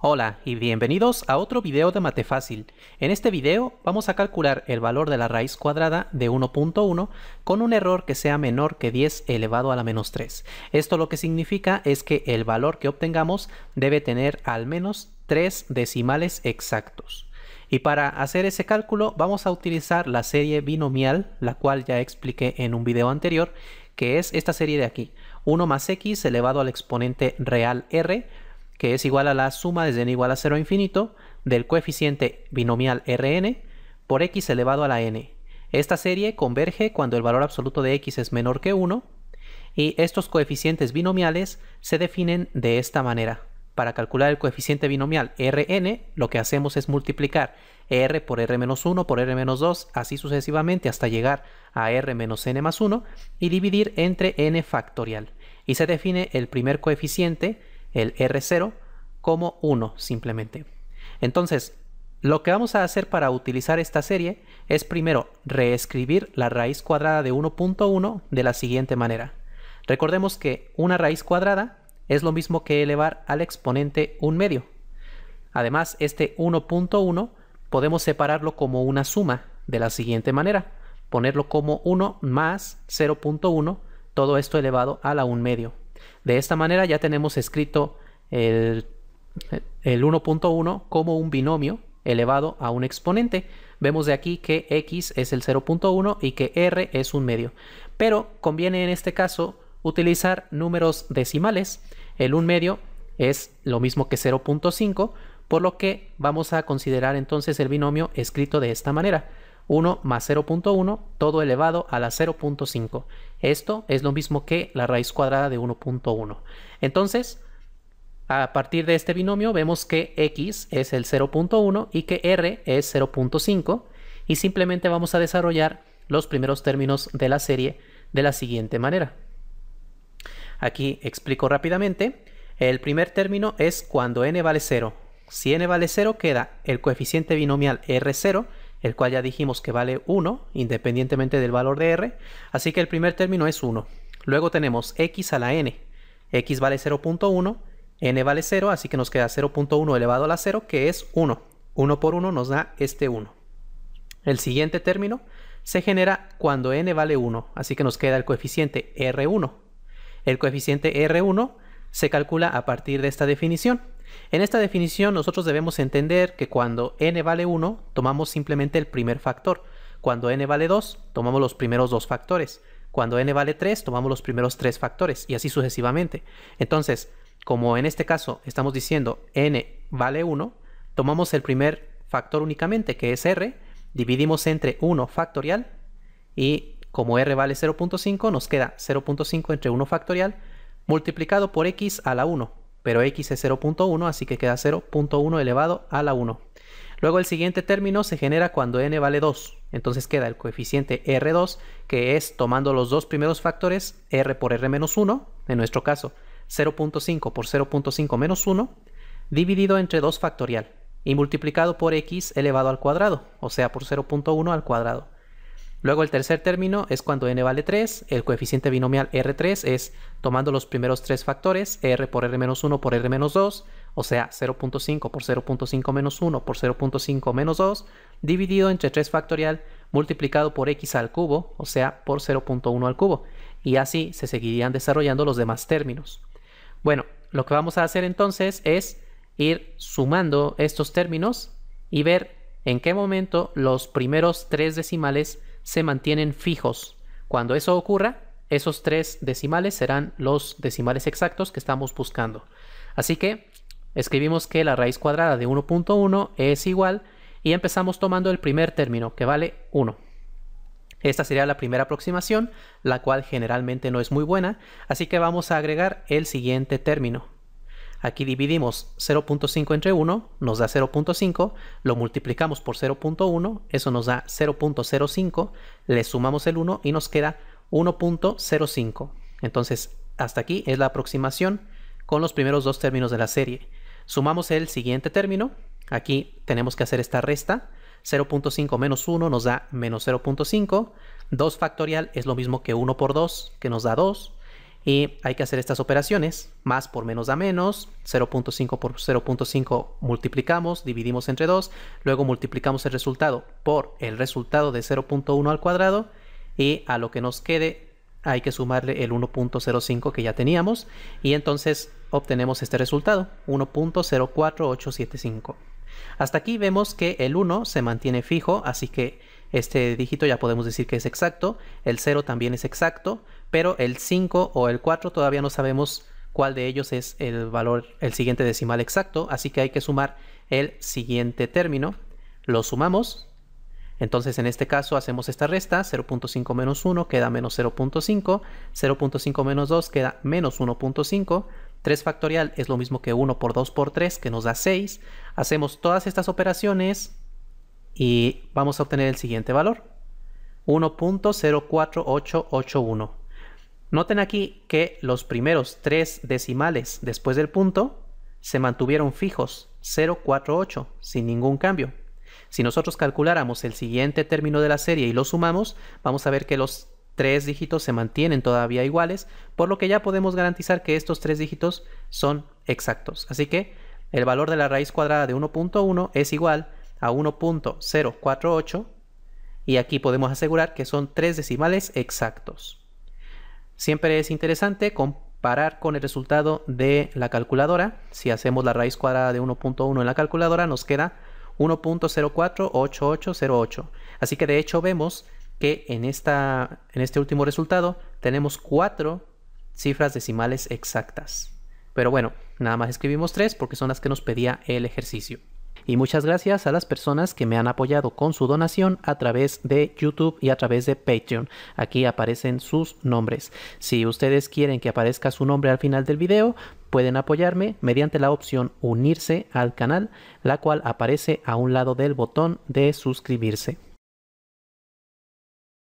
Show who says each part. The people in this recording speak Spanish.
Speaker 1: Hola y bienvenidos a otro video de Mate Fácil. En este video vamos a calcular el valor de la raíz cuadrada de 1.1 con un error que sea menor que 10 elevado a la menos 3. Esto lo que significa es que el valor que obtengamos debe tener al menos 3 decimales exactos. Y para hacer ese cálculo vamos a utilizar la serie binomial, la cual ya expliqué en un video anterior, que es esta serie de aquí, 1 más x elevado al exponente real r que es igual a la suma desde n igual a 0 infinito del coeficiente binomial Rn por x elevado a la n. Esta serie converge cuando el valor absoluto de x es menor que 1 y estos coeficientes binomiales se definen de esta manera. Para calcular el coeficiente binomial Rn, lo que hacemos es multiplicar R por R-1 menos por R-2, menos así sucesivamente hasta llegar a R-n menos más 1 y dividir entre n factorial. Y se define el primer coeficiente el R0 como 1 simplemente. Entonces, lo que vamos a hacer para utilizar esta serie es primero reescribir la raíz cuadrada de 1.1 de la siguiente manera. Recordemos que una raíz cuadrada es lo mismo que elevar al exponente 1 medio. Además, este 1.1 podemos separarlo como una suma de la siguiente manera. Ponerlo como 1 más 0.1, todo esto elevado a la 1 medio. De esta manera ya tenemos escrito el, 1.1 como un binomio elevado a un exponente. Vemos de aquí que x es el 0.1 y que r es un medio. Pero conviene en este caso utilizar números decimales. El 1 medio es lo mismo que 0.5, por lo que vamos a considerar entonces el binomio escrito de esta manera. 1 más 0.1, todo elevado a la 0.5. Esto es lo mismo que la raíz cuadrada de 1.1. Entonces, a partir de este binomio vemos que x es el 0.1 y que r es 0.5 y simplemente vamos a desarrollar los primeros términos de la serie de la siguiente manera. Aquí explico rápidamente. El primer término es cuando n vale 0. Si n vale 0 queda el coeficiente binomial r0 el cual ya dijimos que vale 1 independientemente del valor de r, así que el primer término es 1. Luego tenemos x a la n, x vale 0.1, n vale 0, así que nos queda 0.1 elevado a la 0, que es 1. 1 por 1 nos da este 1. El siguiente término se genera cuando n vale 1, así que nos queda el coeficiente r1. El coeficiente r1 se calcula a partir de esta definición. En esta definición nosotros debemos entender que cuando n vale 1 tomamos simplemente el primer factor, cuando n vale 2 tomamos los primeros dos factores, cuando n vale 3 tomamos los primeros tres factores y así sucesivamente. Entonces, como en este caso estamos diciendo n vale 1, tomamos el primer factor únicamente que es r, dividimos entre 1 factorial y como r vale 0.5 nos queda 0.5 entre 1 factorial multiplicado por x a la 1 pero x es 0.1, así que queda 0.1 elevado a la 1. Luego el siguiente término se genera cuando n vale 2, entonces queda el coeficiente r2, que es tomando los dos primeros factores, r por r menos 1, en nuestro caso 0.5 por 0.5 menos 1, dividido entre 2 factorial, y multiplicado por x elevado al cuadrado, o sea por 0.1 al cuadrado. Luego el tercer término es cuando n vale 3, el coeficiente binomial R3 es tomando los primeros tres factores, R por R-1 por R-2, o sea 0.5 por 0.5 menos 1 por 0.5 menos 2, dividido entre 3 factorial multiplicado por x al cubo, o sea por 0.1 al cubo, y así se seguirían desarrollando los demás términos. Bueno, lo que vamos a hacer entonces es ir sumando estos términos y ver en qué momento los primeros tres decimales se mantienen fijos. Cuando eso ocurra, esos tres decimales serán los decimales exactos que estamos buscando. Así que escribimos que la raíz cuadrada de 1.1 es igual y empezamos tomando el primer término que vale 1. Esta sería la primera aproximación, la cual generalmente no es muy buena, así que vamos a agregar el siguiente término, Aquí dividimos 0.5 entre 1, nos da 0.5, lo multiplicamos por 0.1, eso nos da 0.05, le sumamos el 1 y nos queda 1.05. Entonces, hasta aquí es la aproximación con los primeros dos términos de la serie. Sumamos el siguiente término, aquí tenemos que hacer esta resta, 0.5 menos 1 nos da menos 0.5, 2 factorial es lo mismo que 1 por 2, que nos da 2, y hay que hacer estas operaciones, más por menos da menos, 0.5 por 0.5 multiplicamos, dividimos entre 2, luego multiplicamos el resultado por el resultado de 0.1 al cuadrado y a lo que nos quede hay que sumarle el 1.05 que ya teníamos y entonces obtenemos este resultado, 1.04875. Hasta aquí vemos que el 1 se mantiene fijo, así que este dígito ya podemos decir que es exacto, el 0 también es exacto, pero el 5 o el 4 todavía no sabemos cuál de ellos es el valor, el siguiente decimal exacto, así que hay que sumar el siguiente término, lo sumamos, entonces en este caso hacemos esta resta, 0.5 menos 1 queda menos 0.5, 0.5 menos 2 queda menos 1.5, 3 factorial es lo mismo que 1 por 2 por 3 que nos da 6, hacemos todas estas operaciones y vamos a obtener el siguiente valor, 1.04881. Noten aquí que los primeros tres decimales después del punto se mantuvieron fijos, 048, sin ningún cambio. Si nosotros calculáramos el siguiente término de la serie y lo sumamos, vamos a ver que los tres dígitos se mantienen todavía iguales, por lo que ya podemos garantizar que estos tres dígitos son exactos. Así que el valor de la raíz cuadrada de 1.1 es igual a 1.048 y aquí podemos asegurar que son tres decimales exactos. Siempre es interesante comparar con el resultado de la calculadora. Si hacemos la raíz cuadrada de 1.1 en la calculadora, nos queda 1.048808. Así que de hecho vemos que en, esta, en este último resultado tenemos cuatro cifras decimales exactas. Pero bueno, nada más escribimos tres porque son las que nos pedía el ejercicio. Y muchas gracias a las personas que me han apoyado con su donación a través de YouTube y a través de Patreon. Aquí aparecen sus nombres. Si ustedes quieren que aparezca su nombre al final del video, pueden apoyarme mediante la opción unirse al canal, la cual aparece a un lado del botón de suscribirse.